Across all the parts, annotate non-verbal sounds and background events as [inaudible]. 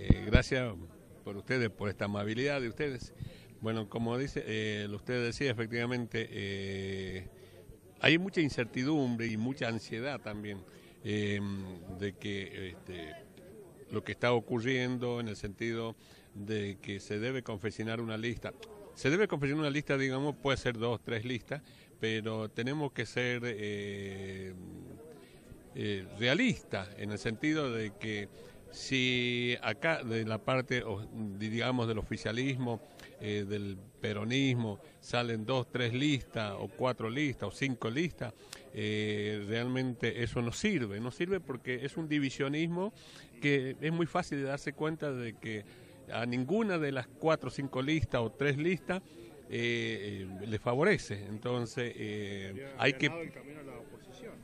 Eh, gracias por ustedes, por esta amabilidad de ustedes. Bueno, como dice, eh, usted decía, efectivamente, eh, hay mucha incertidumbre y mucha ansiedad también de que este, lo que está ocurriendo en el sentido de que se debe confeccionar una lista. Se debe confeccionar una lista, digamos, puede ser dos, tres listas, pero tenemos que ser realistas en el sentido de que si acá de la parte, digamos, del oficialismo, eh, del peronismo, salen dos, tres listas, o cuatro listas, o cinco listas, eh, realmente eso no sirve, no sirve porque es un divisionismo que es muy fácil de darse cuenta de que a ninguna de las cuatro, cinco listas o tres listas eh, eh le favorece. Entonces, hay que...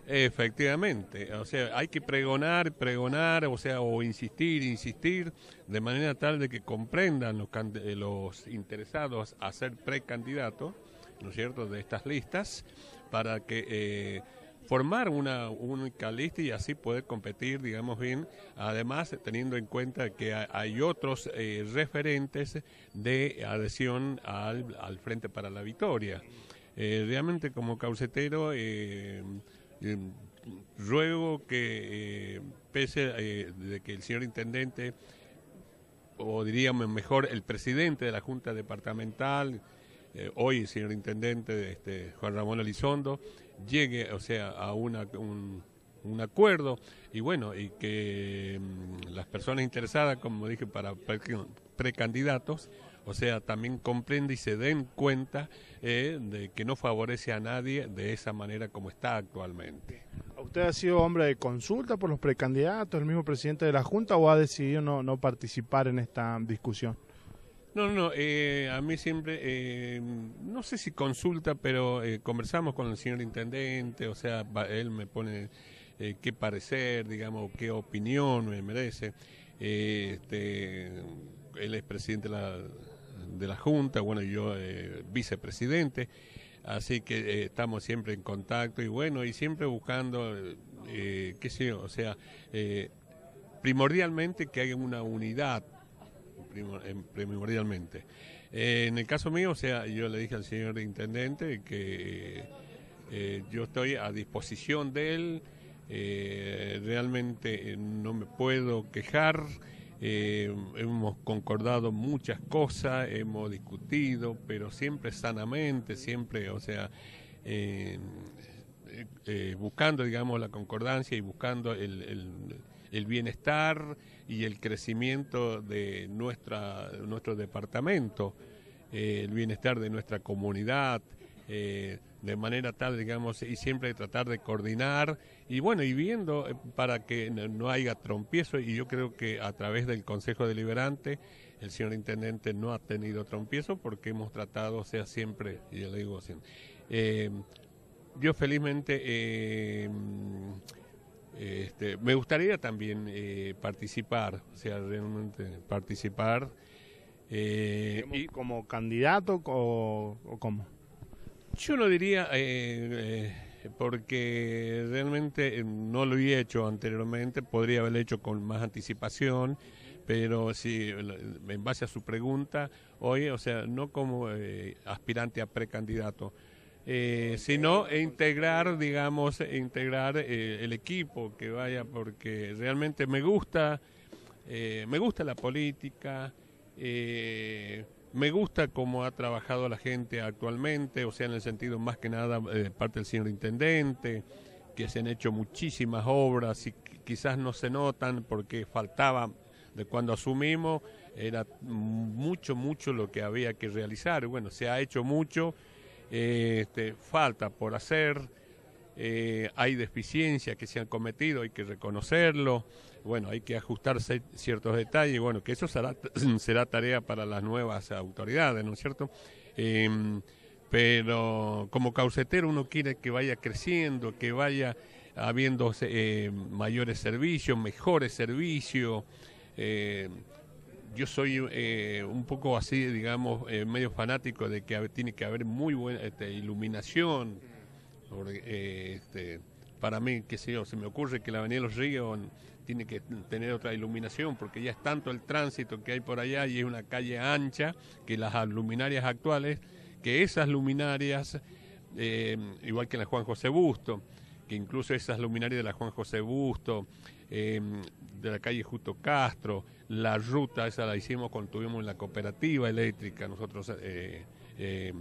Efectivamente, o sea, hay que pregonar, pregonar, o sea, o insistir, insistir, de manera tal de que comprendan los, eh, los interesados a ser precandidatos, ¿no es cierto?, de estas listas, para que eh, formar una única lista y así poder competir, digamos bien, además teniendo en cuenta que hay otros eh, referentes de adhesión al, Frente para la Victoria. realmente como caucetero eh, ruego que, eh, pese eh, de que el señor intendente, o diríamos mejor, el presidente de la Junta Departamental, hoy el señor intendente este, Juan Ramón Elizondo, llegue, o sea, a un, acuerdo y bueno, y que mm, las personas interesadas, como dije, para precandidatos, o sea, también comprende y se den cuenta eh, de que no favorece a nadie de esa manera como está actualmente. ¿Usted ha sido hombre de consulta por los precandidatos, el mismo presidente de la Junta, o ha decidido no, no participar en esta discusión? No, no, eh, a mí siempre, eh, no sé si consulta, pero eh, conversamos con el señor intendente, o sea, él me pone qué parecer, digamos, qué opinión me merece. este, él es presidente de la de la Junta, bueno, yo eh, vicepresidente, así que eh, estamos siempre en contacto y bueno, y siempre buscando, eh, qué sé yo, o sea, eh, primordialmente que haya una unidad, primordialmente. en el caso mío, o sea, yo le dije al señor intendente que yo estoy a disposición de él, realmente no me puedo quejar, eh, hemos concordado muchas cosas, hemos discutido, pero siempre sanamente, siempre, o sea, eh, eh, buscando, digamos, la concordancia y buscando el, el bienestar y el crecimiento de nuestra, nuestro departamento, el bienestar de nuestra comunidad, eh, de manera tal, digamos, y siempre tratar de coordinar y bueno, y viendo eh, para que no, haya trompiezo y yo creo que a través del Consejo Deliberante el señor Intendente no ha tenido trompiezo porque hemos tratado, o sea, siempre, y yo le digo siempre, eh, yo felizmente... este, me gustaría también participar, o sea, realmente participar. y, ¿Como candidato o, o cómo? Yo lo diría, eh, eh, porque realmente eh, no lo he hecho anteriormente, podría haberlo hecho con más anticipación, pero si en base a su pregunta, hoy, o sea, no como aspirante a precandidato, sino integrar, digamos, integrar el equipo que vaya, porque realmente me gusta, me gusta la política. Me gusta cómo ha trabajado la gente actualmente, o sea, en el sentido más que nada eh, de parte del señor intendente, que se han hecho muchísimas obras y quizás no se notan porque faltaba de cuando asumimos, era mucho, mucho lo que había que realizar. Bueno, se ha hecho mucho, eh, este, falta por hacer eh, hay deficiencias que se han cometido, hay que reconocerlo, bueno, hay que ajustarse ciertos detalles, bueno, que eso será, [clears throat] tarea para las nuevas autoridades, ¿no es cierto? Em, pero como caucetero uno quiere que vaya creciendo, que vaya habiendo eh, mayores servicios, mejores servicios. Eh, yo soy un poco así, digamos, medio fanático de que tiene que haber muy buena este, iluminación, porque, este, para mí, qué sé se me ocurre que la Avenida de los Ríos tiene que tener otra iluminación porque ya es tanto el tránsito que hay por allá y es una calle ancha que las luminarias actuales, que esas luminarias, eh, igual que la Juan José Busto, que incluso esas luminarias de la Juan José Busto, eh, de la calle Justo Castro, la ruta esa la hicimos cuando tuvimos en la cooperativa eléctrica nosotros eh,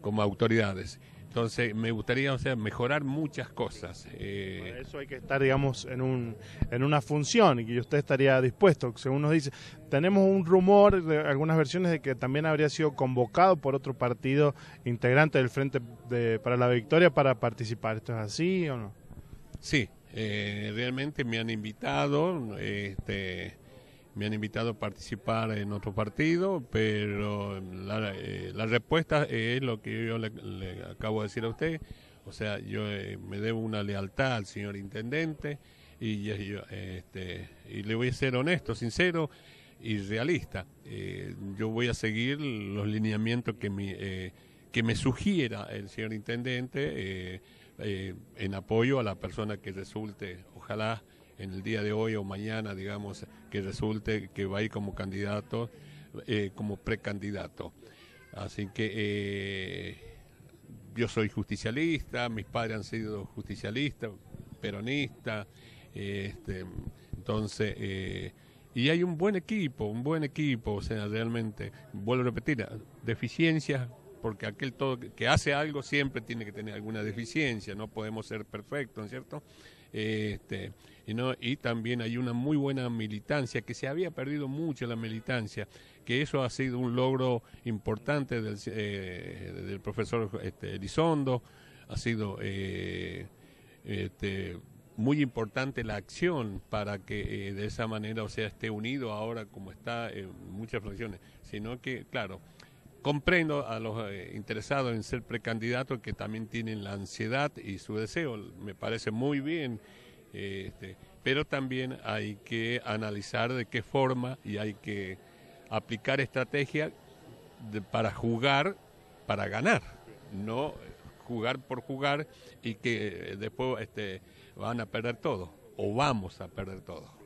como autoridades. Entonces, me gustaría, o sea, mejorar muchas cosas. Para eh. eso hay que estar, digamos, en, un, en una función y que usted estaría dispuesto, según nos dice. Tenemos un rumor de algunas versiones de que también habría sido convocado por otro partido integrante del Frente para la Victoria para participar. ¿Esto es así o no? Sí, eh, realmente me han invitado. Este, me han invitado a participar en otro partido, pero la, eh, respuesta es lo que yo le, acabo de decir a usted. O sea, yo eh, me debo una lealtad al señor intendente eh, este, y, le voy a ser honesto, sincero y realista. yo voy a seguir los lineamientos que, que me sugiera el señor intendente en apoyo a la persona que resulte, ojalá en el día de hoy o mañana, digamos, que resulte que va a ir como candidato, eh, como precandidato. Así que eh, yo soy justicialista, mis padres han sido justicialistas, peronistas, este, entonces... Eh, y hay un buen equipo, un buen equipo, o sea, realmente, vuelvo a repetir, deficiencias porque aquel todo que hace algo siempre tiene que tener alguna deficiencia, no podemos ser perfectos, ¿no es cierto? Este, y, también hay una muy buena militancia, que se había perdido mucho la militancia, que eso ha sido un logro importante del, eh, profesor este, Elizondo, ha sido eh, este, muy importante la acción para que eh, de esa manera, o sea, esté unido ahora como está en muchas fracciones, sino que, claro, comprendo a los eh, interesados en ser precandidatos que también tienen la ansiedad y su deseo, me parece muy bien, eh, este, pero también hay que analizar de qué forma y hay que aplicar estrategias para jugar, para ganar, no jugar por jugar y que eh, después este, van a perder todo o vamos a perder todo.